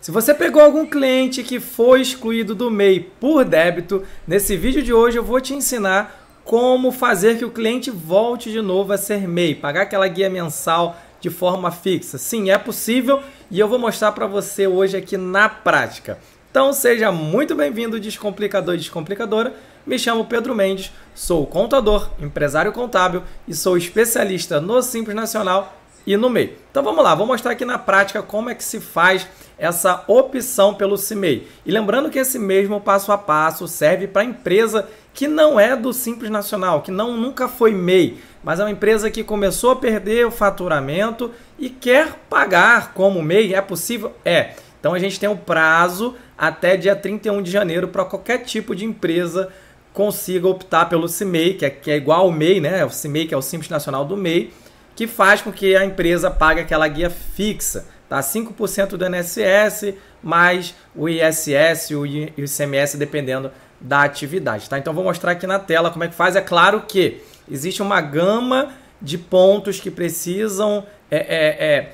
Se você pegou algum cliente que foi excluído do MEI por débito, nesse vídeo de hoje eu vou te ensinar como fazer que o cliente volte de novo a ser MEI, pagar aquela guia mensal de forma fixa. Sim, é possível e eu vou mostrar para você hoje aqui na prática. Então seja muito bem-vindo, descomplicador e descomplicadora. Me chamo Pedro Mendes, sou contador, empresário contábil e sou especialista no Simples Nacional e no MEI. Então vamos lá, vou mostrar aqui na prática como é que se faz essa opção pelo CIMEI. E lembrando que esse mesmo passo a passo serve para empresa que não é do Simples Nacional, que não nunca foi MEI, mas é uma empresa que começou a perder o faturamento e quer pagar como MEI, é possível? É. Então a gente tem um prazo até dia 31 de janeiro para qualquer tipo de empresa consiga optar pelo CIMEI, que é, que é igual ao MEI, né? É o CIMEI, que é o Simples Nacional do MEI, que faz com que a empresa pague aquela guia fixa tá? 5% do NSS mais o ISS e o ICMS, dependendo da atividade, tá? Então vou mostrar aqui na tela como é que faz. É claro que existe uma gama de pontos que precisam é, é, é,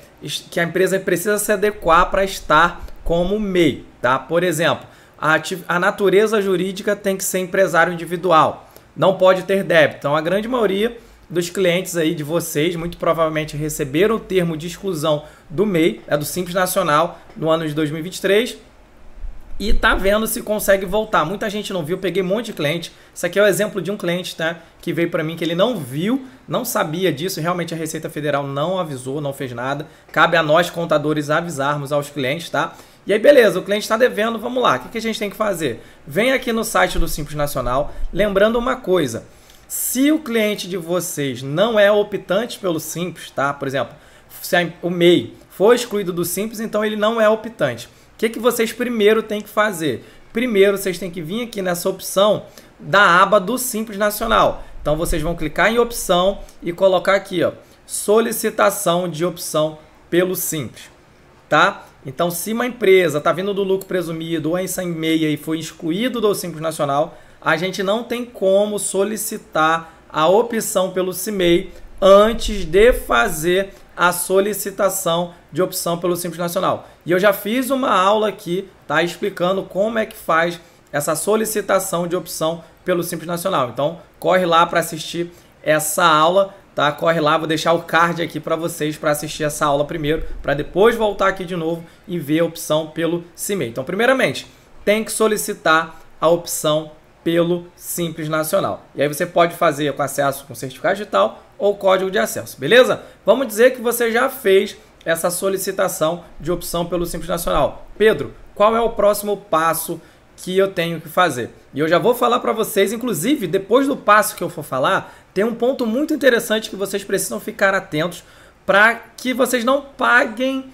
que a empresa precisa se adequar para estar como MEI, tá? Por exemplo, a, a natureza jurídica tem que ser empresário individual, não pode ter débito. Então a grande maioria dos clientes aí de vocês muito provavelmente receberam o termo de exclusão do MEI, é do Simples Nacional, no ano de 2023. E tá vendo se consegue voltar. Muita gente não viu, peguei um monte de cliente. Isso aqui é o um exemplo de um cliente, tá? Que veio para mim que ele não viu, não sabia disso. Realmente a Receita Federal não avisou, não fez nada. Cabe a nós contadores avisarmos aos clientes, tá? E aí, beleza, o cliente está devendo, vamos lá, o que, que a gente tem que fazer? Vem aqui no site do Simples Nacional, lembrando uma coisa: se o cliente de vocês não é optante pelo Simples, tá? Por exemplo, se o MEI foi excluído do Simples, então ele não é optante. O que, que vocês primeiro têm que fazer? Primeiro, vocês têm que vir aqui nessa opção da aba do Simples Nacional. Então, vocês vão clicar em opção e colocar aqui, ó, solicitação de opção pelo Simples, tá? Então, se uma empresa está vindo do lucro presumido ou é em 100 meia e foi excluído do Simples Nacional, a gente não tem como solicitar a opção pelo CIMEI antes de fazer a solicitação de opção pelo Simples Nacional. E eu já fiz uma aula aqui, tá explicando como é que faz essa solicitação de opção pelo Simples Nacional. Então, corre lá para assistir essa aula, tá? Corre lá, vou deixar o card aqui para vocês para assistir essa aula primeiro, para depois voltar aqui de novo e ver a opção pelo CIMEI. Então, primeiramente, tem que solicitar a opção pelo Simples Nacional. E aí você pode fazer com acesso com certificado digital ou código de acesso, beleza? Vamos dizer que você já fez essa solicitação de opção pelo Simples Nacional. Pedro, qual é o próximo passo que eu tenho que fazer? E eu já vou falar para vocês, inclusive, depois do passo que eu for falar, tem um ponto muito interessante que vocês precisam ficar atentos para que vocês não paguem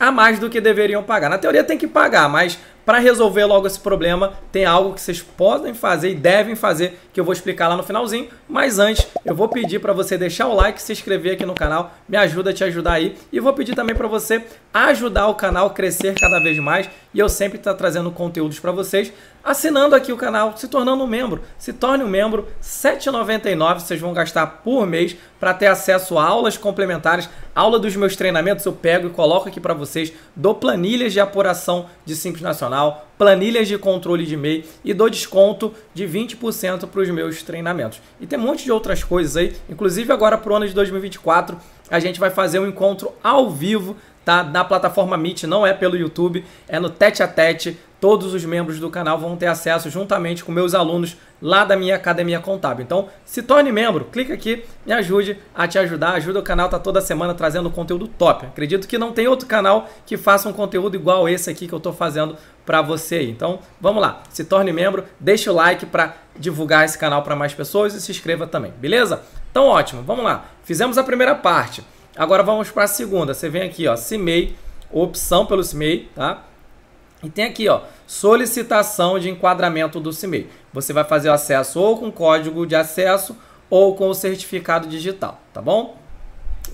a mais do que deveriam pagar. Na teoria tem que pagar, mas para resolver logo esse problema, tem algo que vocês podem fazer e devem fazer, que eu vou explicar lá no finalzinho. Mas antes, eu vou pedir para você deixar o like, se inscrever aqui no canal, me ajuda a te ajudar aí. E vou pedir também para você ajudar o canal a crescer cada vez mais. E eu sempre estou trazendo conteúdos para vocês, assinando aqui o canal, se tornando um membro. Se torne um membro, R$ 7,99 vocês vão gastar por mês para ter acesso a aulas complementares, aula dos meus treinamentos eu pego e coloco aqui para vocês, dou planilhas de apuração de Simples Nacional profissional, planilhas de controle de MEI e dou desconto de 20% para os meus treinamentos. E tem um monte de outras coisas aí, inclusive agora para o ano de 2024 a gente vai fazer um encontro ao vivo tá? Na plataforma Meet, não é pelo YouTube, é no Tete a Tete. Todos os membros do canal vão ter acesso juntamente com meus alunos lá da minha academia contábil. Então, se torne membro, clica aqui, me ajude a te ajudar, ajuda o canal tá toda semana trazendo conteúdo top. Acredito que não tem outro canal que faça um conteúdo igual esse aqui que eu tô fazendo para você. Então, vamos lá, se torne membro, deixa o like para divulgar esse canal para mais pessoas e se inscreva também, beleza? Então, ótimo. Vamos lá. Fizemos a primeira parte. Agora vamos para a segunda. Você vem aqui, ó, CIMEI, opção pelo CIMEI, tá? E tem aqui, ó, solicitação de enquadramento do CIMEI. Você vai fazer o acesso ou com código de acesso ou com o certificado digital, tá bom?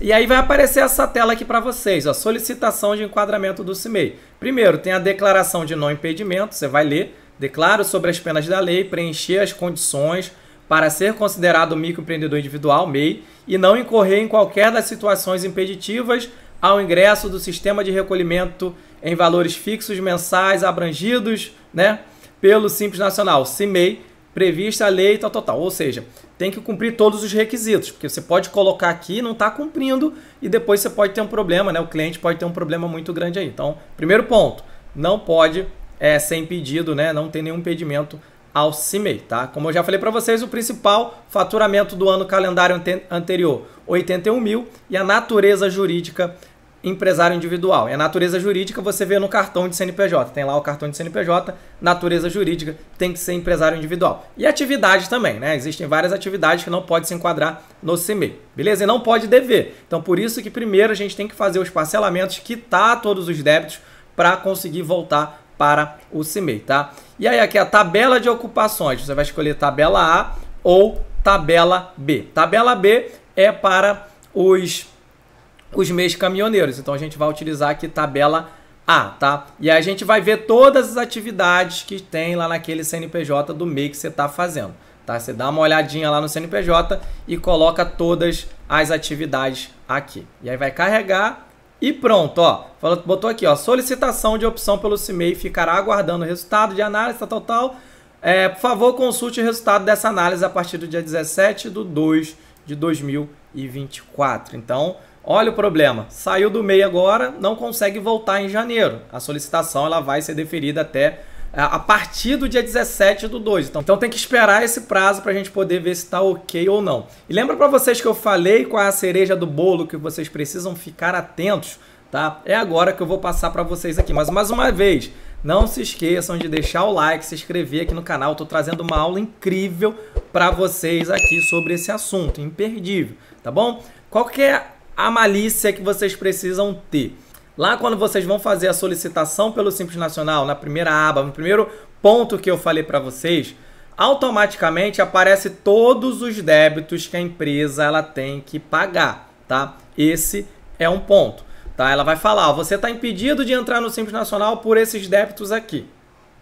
E aí vai aparecer essa tela aqui para vocês, ó, solicitação de enquadramento do CIMEI. Primeiro, tem a declaração de não impedimento, você vai ler, declaro sobre as penas da lei, preencher as condições, para ser considerado microempreendedor individual, MEI, e não incorrer em qualquer das situações impeditivas ao ingresso do sistema de recolhimento em valores fixos mensais abrangidos né, pelo Simples Nacional, CIMEI, prevista a lei tal, tal, tal. Ou seja, tem que cumprir todos os requisitos, porque você pode colocar aqui não está cumprindo e depois você pode ter um problema, né? O cliente pode ter um problema muito grande aí. Então, primeiro ponto, não pode é, ser impedido, né? Não tem nenhum impedimento ao CIMEI, tá? Como eu já falei para vocês, o principal faturamento do ano calendário anterior, 81 mil, e a natureza jurídica empresário individual. E a natureza jurídica você vê no cartão de CNPJ. Tem lá o cartão de CNPJ, natureza jurídica tem que ser empresário individual. E atividade também, né? Existem várias atividades que não pode se enquadrar no cimei. Beleza? E não pode dever. Então, por isso que primeiro a gente tem que fazer os parcelamentos, quitar todos os débitos para conseguir voltar para o cimei, tá? E aí aqui é a tabela de ocupações, você vai escolher tabela A ou tabela B. Tabela B é para os os meios caminhoneiros. Então a gente vai utilizar aqui tabela A, tá? E aí a gente vai ver todas as atividades que tem lá naquele CNPJ do MEI que você está fazendo. Tá? Você dá uma olhadinha lá no CNPJ e coloca todas as atividades aqui. E aí vai carregar e pronto, ó. Falou, botou aqui, ó. Solicitação de opção pelo CIMEI ficará aguardando o resultado de análise, tal, tal, tal. É, por favor, consulte o resultado dessa análise a partir do dia 17 de 2 de 2024. Então, olha o problema. Saiu do MEI agora, não consegue voltar em janeiro. A solicitação ela vai ser deferida até é, a partir do dia 17 do 2. Então, então tem que esperar esse prazo para a gente poder ver se está ok ou não. E lembra para vocês que eu falei com é a cereja do bolo que vocês precisam ficar atentos, tá? É agora que eu vou passar para vocês aqui. Mas mais uma vez, não se esqueçam de deixar o like, se inscrever aqui no canal. Estou trazendo uma aula incrível para vocês aqui sobre esse assunto, imperdível, tá bom? Qual que é a malícia que vocês precisam ter? Lá quando vocês vão fazer a solicitação pelo Simples Nacional, na primeira aba, no primeiro ponto que eu falei para vocês, automaticamente aparece todos os débitos que a empresa ela tem que pagar, tá? Esse é um ponto, tá? Ela vai falar, ó, você está impedido de entrar no Simples Nacional por esses débitos aqui,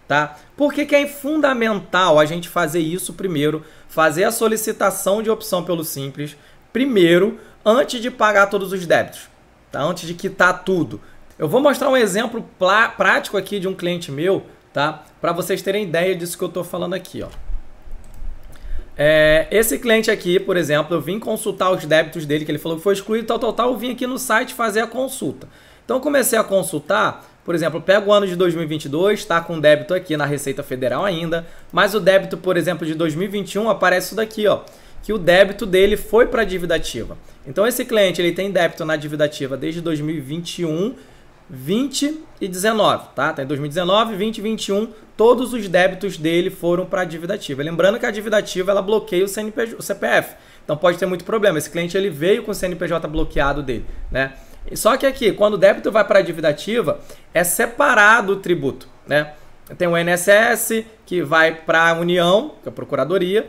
tá? Por que, que é fundamental a gente fazer isso primeiro, fazer a solicitação de opção pelo Simples primeiro, antes de pagar todos os débitos? tá? Antes de quitar tudo. Eu vou mostrar um exemplo prático aqui de um cliente meu, tá? Para vocês terem ideia disso que eu estou falando aqui, ó. É, esse cliente aqui, por exemplo, eu vim consultar os débitos dele, que ele falou que foi excluído, tal, tal, tal. Eu vim aqui no site fazer a consulta. Então, comecei a consultar, por exemplo, pego o ano de 2022, está com débito aqui na Receita Federal ainda, mas o débito, por exemplo, de 2021 aparece isso daqui, ó que o débito dele foi para a dívida ativa. Então esse cliente ele tem débito na dívida ativa desde 2021, 20 e 19, tá? Tá em 2019, 20 e 21, todos os débitos dele foram para a dívida ativa. Lembrando que a dívida ativa ela bloqueia o, CNPJ, o CPF. Então pode ter muito problema. Esse cliente ele veio com o CNPJ bloqueado dele, né? Só que aqui, quando o débito vai para a dívida ativa, é separado o tributo, né? Tem o INSS, que vai para a União, que é a Procuradoria,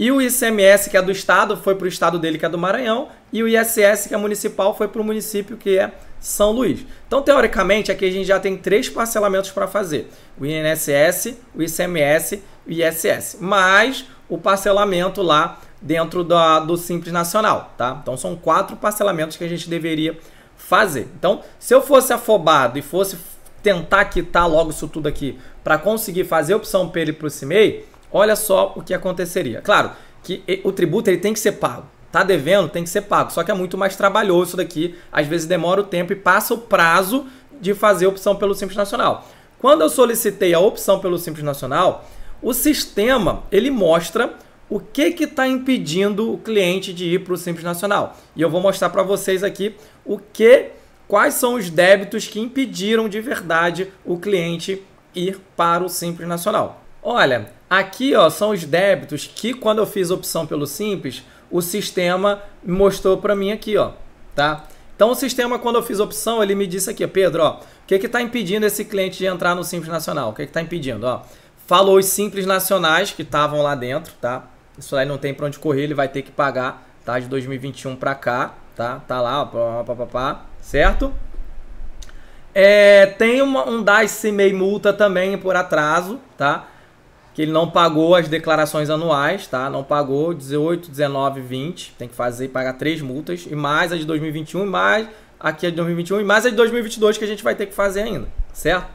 e o ICMS, que é do Estado, foi para o Estado dele, que é do Maranhão, e o ISS, que é municipal, foi para o município, que é São Luís. Então, teoricamente, aqui a gente já tem três parcelamentos para fazer: o INSS, o ICMS e o ISS, mais o parcelamento lá dentro da, do Simples Nacional, tá? Então, são quatro parcelamentos que a gente deveria fazer. Então, se eu fosse afobado e fosse tentar quitar logo isso tudo aqui para conseguir fazer a opção ele para o CIMEI, olha só o que aconteceria. Claro que o tributo ele tem que ser pago. Tá devendo, tem que ser pago. Só que é muito mais trabalhoso isso daqui. Às vezes demora o tempo e passa o prazo de fazer a opção pelo Simples Nacional. Quando eu solicitei a opção pelo Simples Nacional, o sistema ele mostra o que que está impedindo o cliente de ir para o Simples Nacional. E eu vou mostrar para vocês aqui o que, quais são os débitos que impediram de verdade o cliente ir para o Simples Nacional. Olha, Aqui ó, são os débitos que quando eu fiz opção pelo simples, o sistema mostrou para mim aqui, ó, tá? Então o sistema quando eu fiz opção, ele me disse aqui, Pedro, ó, o que que tá impedindo esse cliente de entrar no Simples Nacional? O que que tá impedindo, ó? Falou os Simples Nacionais que estavam lá dentro, tá? Isso aí não tem para onde correr, ele vai ter que pagar, tá? De 2021 para cá, tá? Tá lá, ó, pá, pá, pá, pá, certo? É, tem uma, um DICE meio multa também por atraso, tá? que ele não pagou as declarações anuais, tá? Não pagou 18, 19, 20, tem que fazer pagar três multas e mais a de 2021 mais aqui a de 2021 e mais a de 2022 que a gente vai ter que fazer ainda, certo?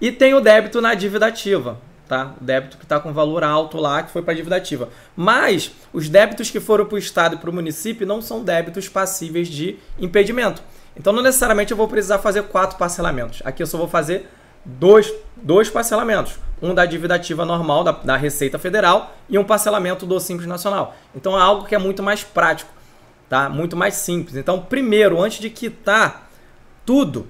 E tem o débito na dívida ativa, tá? O débito que está com valor alto lá, que foi para a dívida ativa. Mas os débitos que foram para o Estado e para o município não são débitos passíveis de impedimento. Então não necessariamente eu vou precisar fazer quatro parcelamentos. Aqui eu só vou fazer dois, dois parcelamentos. Um da dívida ativa normal da, da Receita Federal e um parcelamento do Simples Nacional. Então é algo que é muito mais prático, tá? Muito mais simples. Então, primeiro, antes de quitar tudo,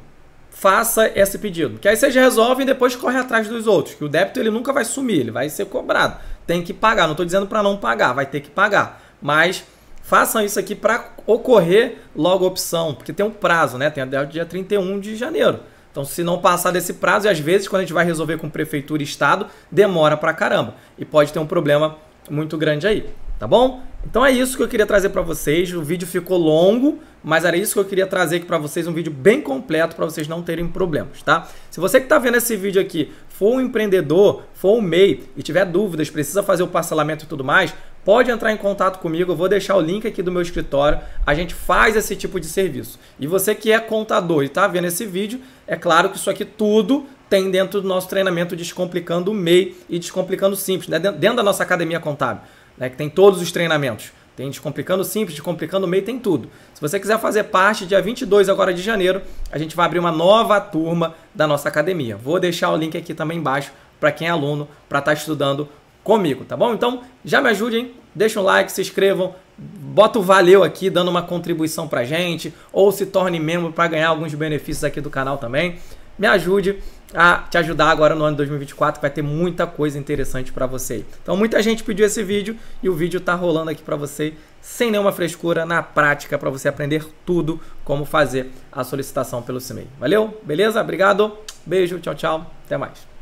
faça esse pedido. Que aí vocês resolvem e depois corre atrás dos outros. Que o débito ele nunca vai sumir, ele vai ser cobrado. Tem que pagar. Não estou dizendo para não pagar, vai ter que pagar. Mas façam isso aqui para ocorrer logo a opção, porque tem um prazo, né? Tem até o dia 31 de janeiro. Então, se não passar desse prazo, e às vezes, quando a gente vai resolver com prefeitura e estado, demora pra caramba. E pode ter um problema muito grande aí, tá bom? Então é isso que eu queria trazer para vocês. O vídeo ficou longo, mas era isso que eu queria trazer aqui para vocês, um vídeo bem completo para vocês não terem problemas, tá? Se você que está vendo esse vídeo aqui for um empreendedor, for um MEI e tiver dúvidas, precisa fazer o parcelamento e tudo mais, pode entrar em contato comigo, eu vou deixar o link aqui do meu escritório. A gente faz esse tipo de serviço. E você que é contador e está vendo esse vídeo, é claro que isso aqui tudo tem dentro do nosso treinamento Descomplicando o MEI e Descomplicando Simples, né? dentro da nossa academia contábil, né? que tem todos os treinamentos. Tem Descomplicando Simples, Descomplicando o MEI, tem tudo. Se você quiser fazer parte, dia 22 agora de janeiro, a gente vai abrir uma nova turma da nossa academia. Vou deixar o link aqui também embaixo para quem é aluno, para estar tá estudando comigo, tá bom? Então já me ajude, hein? Deixa um like, se inscrevam, bota o valeu aqui dando uma contribuição pra gente ou se torne membro para ganhar alguns benefícios aqui do canal também. Me ajude a te ajudar agora no ano 2024, vai ter muita coisa interessante para você. Então muita gente pediu esse vídeo e o vídeo tá rolando aqui para você sem nenhuma frescura na prática para você aprender tudo como fazer a solicitação pelo CMEI. Valeu? Beleza? Obrigado. Beijo, tchau, tchau. Até mais.